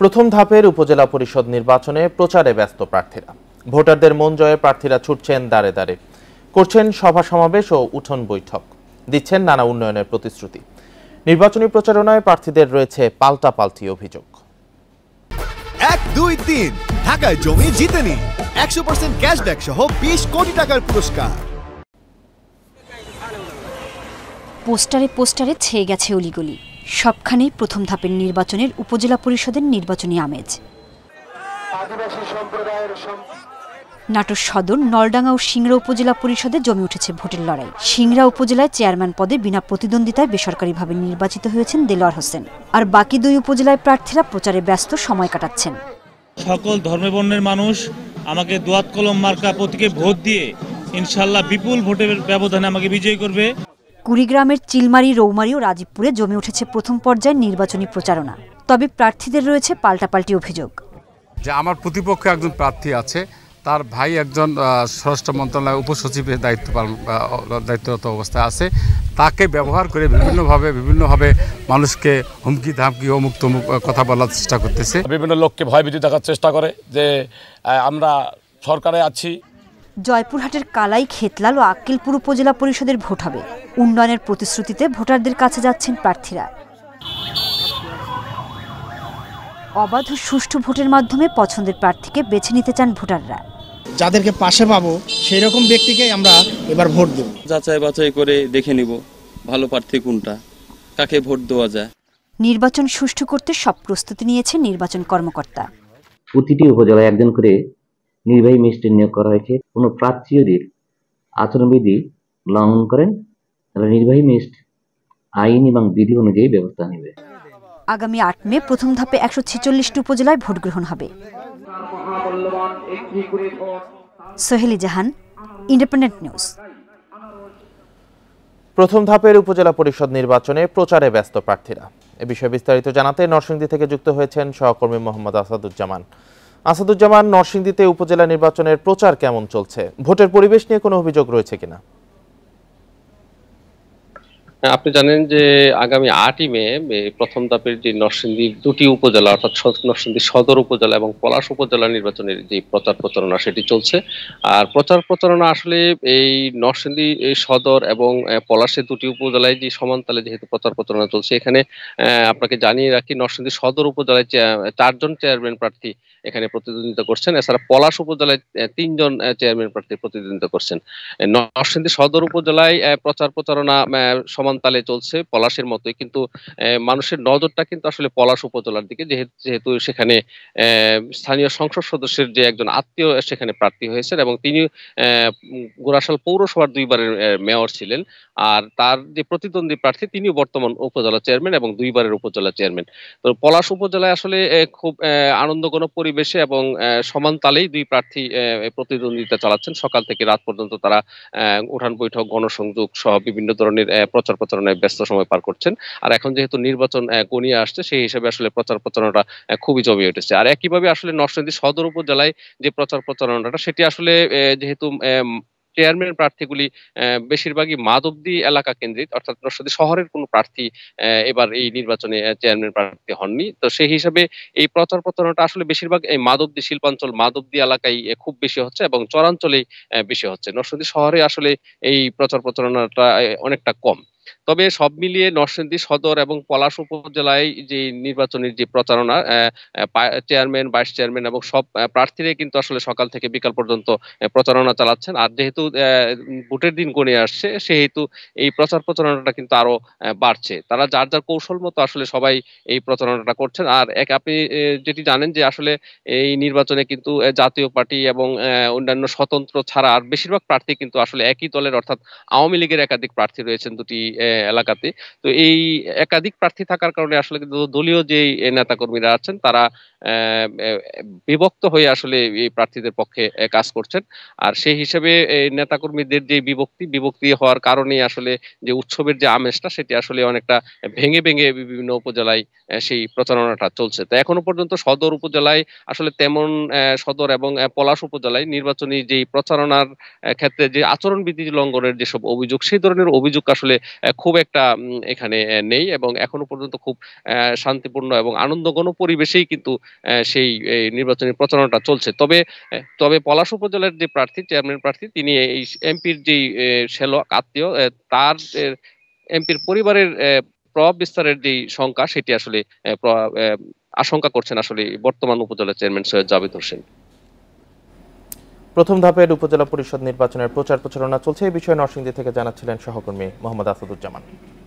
প্রথম ধাপের উপজেলা পরিষদ নির্বাচনে প্রচারে ব্যস্ত প্রার্থীরা ভোটারদের মন জয়ে প্রার্থীরা ছুটছেন দাঁড়ে দাঁড়ে করছেন সভা সমাবেশ ও উঠোন বৈঠক দিচ্ছেন নানা উন্নয়নের প্রতিশ্রুতি নির্বাচনী প্রচারণায় প্রার্থীদের রয়েছে পাল্টা পাল্টি অভিযোগ এক দুই তিন ঢাকায় জমি জিতেনি একশো পার্সেন্ট ক্যাশব্যাক সহ বিশ কোটি টাকার পুরস্কার পোস্টারে পোস্টারে ছেয়ে গেছে অলিগলি সবখানেই প্রথম ধাপের নির্বাচনের উপজেলা পরিষদের নির্বাচনী আমেজ নাটোর সদর নলডাঙ্গা ও সিংড়া উপজেলা পরিষদে জমে উঠেছে ভোটের লড়াই সিংড়া উপজেলায় চেয়ারম্যান পদে বিনা প্রতিদ্বন্দ্বিতায় বেসরকারিভাবে নির্বাচিত হয়েছেন দেলোয়ার হোসেন আর বাকি দুই উপজেলায় প্রার্থীরা প্রচারে ব্যস্ত সময় কাটাচ্ছেন সকল ধর্মবর্ণের মানুষ আমাকে দোয়াত কলম মার্কা প্রতীকে ভোট দিয়ে ইনশাল্লাহ বিপুল ভোটের ব্যবধানে আমাকে বিজয়ী করবে কুড়িগ্রামের চিলমারি রৌমারি ও রাজীবপুরে জমে উঠেছে প্রথম পর্যায়ের নির্বাচনী প্রচারণা তবে প্রার্থীদের রয়েছে পাল্টাপাল্টি অভিযোগ যে আমার প্রতিপক্ষ একজন প্রার্থী আছে তার ভাই একজন স্বরাষ্ট্র মন্ত্রণালয়ের উপসচিবের দায়িত্ব পালন দায়িত্বরত অবস্থায় আছে তাকে ব্যবহার করে বিভিন্নভাবে বিভিন্নভাবে মানুষকে হুমকি ধামকি ও মুক্ত কথা বলার চেষ্টা করতেছে বিভিন্ন লোককে ভয়ভীতি দেখার চেষ্টা করে যে আমরা সরকারে আছি জয়পুরহাটের কালাই খেতলাল ও আক্কিলপুর উপজেলা পরিষদের ভোট হবে উন্নয়নের প্রতিশ্রুতিতে ভোটারদের কাছে যাচ্ছেন প্রার্থীরা অবাধ সুষ্ঠু ভোটের মাধ্যমে পছন্দের প্রার্থীকে বেছে নিতে চান ভোটাররা যাদেরকে পাশে পাবো সেই রকম ব্যক্তিকে আমরা এবার ভোট দেব যাচাই বাছাই করে দেখে নিব ভালো প্রার্থী কোনটা কাকে ভোট দেওয়া যায় নির্বাচন সুষ্ঠু করতে সব প্রস্তুতি নিয়েছে নির্বাচন কর্মকর্তা প্রতিটি উপজেলায় একজন করে নির্বাহী মিনিস্টার নিয়োগ করা হয়েছে কোনো প্রার্থী যদি আচরণবিধি লঙ্ঘন করেন তাহলে নির্বাহী মিনিস্টার আইন এবং বিধি অনুযায়ী ব্যবস্থা নেবে আগামী আট মে প্রথম ধাপে একশো ছেচল্লিশটি উপজেলায় ভোট গ্রহণ হবে সোহেলি জাহান ইন্ডিপেন্ডেন্ট নিউজ প্রথম ধাপের উপজেলা পরিষদ নির্বাচনে প্রচারে ব্যস্ত প্রার্থীরা এ বিষয়ে বিস্তারিত জানাতে নরসিংদী থেকে যুক্ত হয়েছেন সহকর্মী মোহাম্মদ আসাদুজ্জামান আসাদুজ্জামান নরসিংদীতে উপজেলা নির্বাচনের প্রচার কেমন চলছে ভোটের পরিবেশ নিয়ে কোনো অভিযোগ রয়েছে কিনা আপনি জানেন যে আগামী আটই মে প্রথম ধাপের যে নরসিংদী দুটি উপজেলা অর্থাৎ নরসিংদী সদর উপজেলা এবং পলাশ উপজেলা নির্বাচনের যে প্রচার প্রচারণা সেটি চলছে আর প্রচার প্রচারণা আসলে এই নরসিংদী সদর এবং পলাশে দুটি উপজেলায় যে সমানতালে যেহেতু প্রচার প্রচারণা চলছে এখানে আপনাকে জানিয়ে রাখি নরসিংদী সদর উপজেলায় চারজন চেয়ারম্যান প্রার্থী এখানে প্রতিদ্বন্দ্বিতা করছেন এছাড়া পলাশ উপজেলায় তিনজন চেয়ারম্যান প্রার্থী প্রতিদ্বন্দ্বিতা করছেন নরসিংদী সদর উপজেলায় প্রচার প্রচারণা সমান সমান তালে চলছে পলাশের মতোই কিন্তু মানুষের নজরটা কিন্তু আসলে পলাশ উপজেলার দিকে যেহেতু সেখানে স্থানীয় সংসদ সদস্যের যে একজন আত্মীয় সেখানে প্রার্থী হয়েছেন এবং তিনি গোরাশাল পৌরসভার দুইবারের মেয়র ছিলেন আর তার যে প্রতিদ্বন্দ্বী প্রার্থী তিনিও বর্তমান উপজেলা চেয়ারম্যান এবং দুইবারের উপজেলা চেয়ারম্যান তো পলাশ উপজেলায় আসলে খুব আনন্দঘন পরিবেশে এবং সমান তালেই দুই প্রার্থী প্রতিদ্বন্দ্বিতা চালাচ্ছেন সকাল থেকে রাত পর্যন্ত তারা উঠান বৈঠক গণসংযোগ সহ বিভিন্ন ধরনের প্রচার প্রচারণায় ব্যস্ত সময় পার করছেন আর এখন যেহেতু নির্বাচন গনিয়ে আসছে সেই হিসেবে আসলে প্রচার প্রচারণাটা খুবই জমে উঠেছে আর একইভাবে আসলে নরসিংদী সদর উপজেলায় যে প্রচার প্রচারণাটা সেটি আসলে যেহেতু চেয়ারম্যান প্রার্থীগুলি বেশিরভাগই মাধবদী এলাকা কেন্দ্রিক অর্থাৎ নরসিংদী শহরের কোনো প্রার্থী এবার এই নির্বাচনে চেয়ারম্যান প্রার্থী হননি তো সেই হিসাবে এই প্রচার প্রচারণাটা আসলে বেশিরভাগ এই মাধবদী শিল্পাঞ্চল মাধবদী এলাকায় খুব বেশি হচ্ছে এবং চরাঞ্চলেই বেশি হচ্ছে নরসিংদী শহরে আসলে এই প্রচার প্রচারণাটা অনেকটা কম তবে সব মিলিয়ে নরসিংদী সদর এবং পলাশ উপজেলায় যে নির্বাচনের যে প্রচারণা চেয়ারম্যান ভাইস চেয়ারম্যান এবং সব প্রার্থীরাই কিন্তু আসলে সকাল থেকে বিকাল পর্যন্ত প্রচারণা চালাচ্ছেন আর যেহেতু ভোটের দিন গণে আসছে সেহেতু এই প্রচার প্রচারণাটা কিন্তু আরো বাড়ছে তারা যার যার কৌশল মতো আসলে সবাই এই প্রচারণাটা করছেন আর এক আপনি যেটি জানেন যে আসলে এই নির্বাচনে কিন্তু জাতীয় পার্টি এবং অন্যান্য স্বতন্ত্র ছাড়া আর বেশিরভাগ প্রার্থী কিন্তু আসলে একই দলের অর্থাৎ আওয়ামী লীগের একাধিক প্রার্থী রয়েছেন দুটি এলাকাতে তো এই একাধিক প্রার্থী থাকার কারণে আসলে দলীয় যে নেতাকর্মীরা আছেন তারা বিভক্ত হয়ে আসলে এই প্রার্থীদের পক্ষে কাজ করছেন আর সেই হিসেবে নেতা কর্মীদের যে বিভক্তি বিভক্তি হওয়ার কারণেই আসলে যে উৎসবের যে আমেজটা সেটি আসলে অনেকটা ভেঙে ভেঙে বিভিন্ন উপজেলায় সেই প্রচারণাটা চলছে তো এখনো পর্যন্ত সদর উপজেলায় আসলে তেমন সদর এবং পলাশ উপজেলায় নির্বাচনী যেই প্রচারণার ক্ষেত্রে যে আচরণবিধি লঙ্ঘনের যেসব অভিযোগ সেই ধরনের অভিযোগ আসলে খুব একটা এখানে নেই এবং এখনো পর্যন্ত খুব শান্তিপূর্ণ এবং আনন্দঘন পরিবেশেই কিন্তু সেই নির্বাচনী প্রচারণাটা চলছে তবে তবে পলাশ উপজেলার যে প্রার্থী চেয়ারম্যান প্রার্থী তিনি এই এমপির যে শ্যালক আত্মীয় তার এমপির পরিবারের প্রভাব বিস্তারের যে শঙ্কা সেটি আসলে আশঙ্কা করছেন আসলে বর্তমান উপজেলা চেয়ারম্যান সৈয়দ জাবেদ হোসেন প্রথম ধাপের উপজেলা পরিষদ নির্বাচনের প্রচার প্রচারণা চলছে এই বিষয়ে নরসিংদী থেকে জানাচ্ছিলেন সহকর্মী মোহাম্মদ আসাদুজ্জামান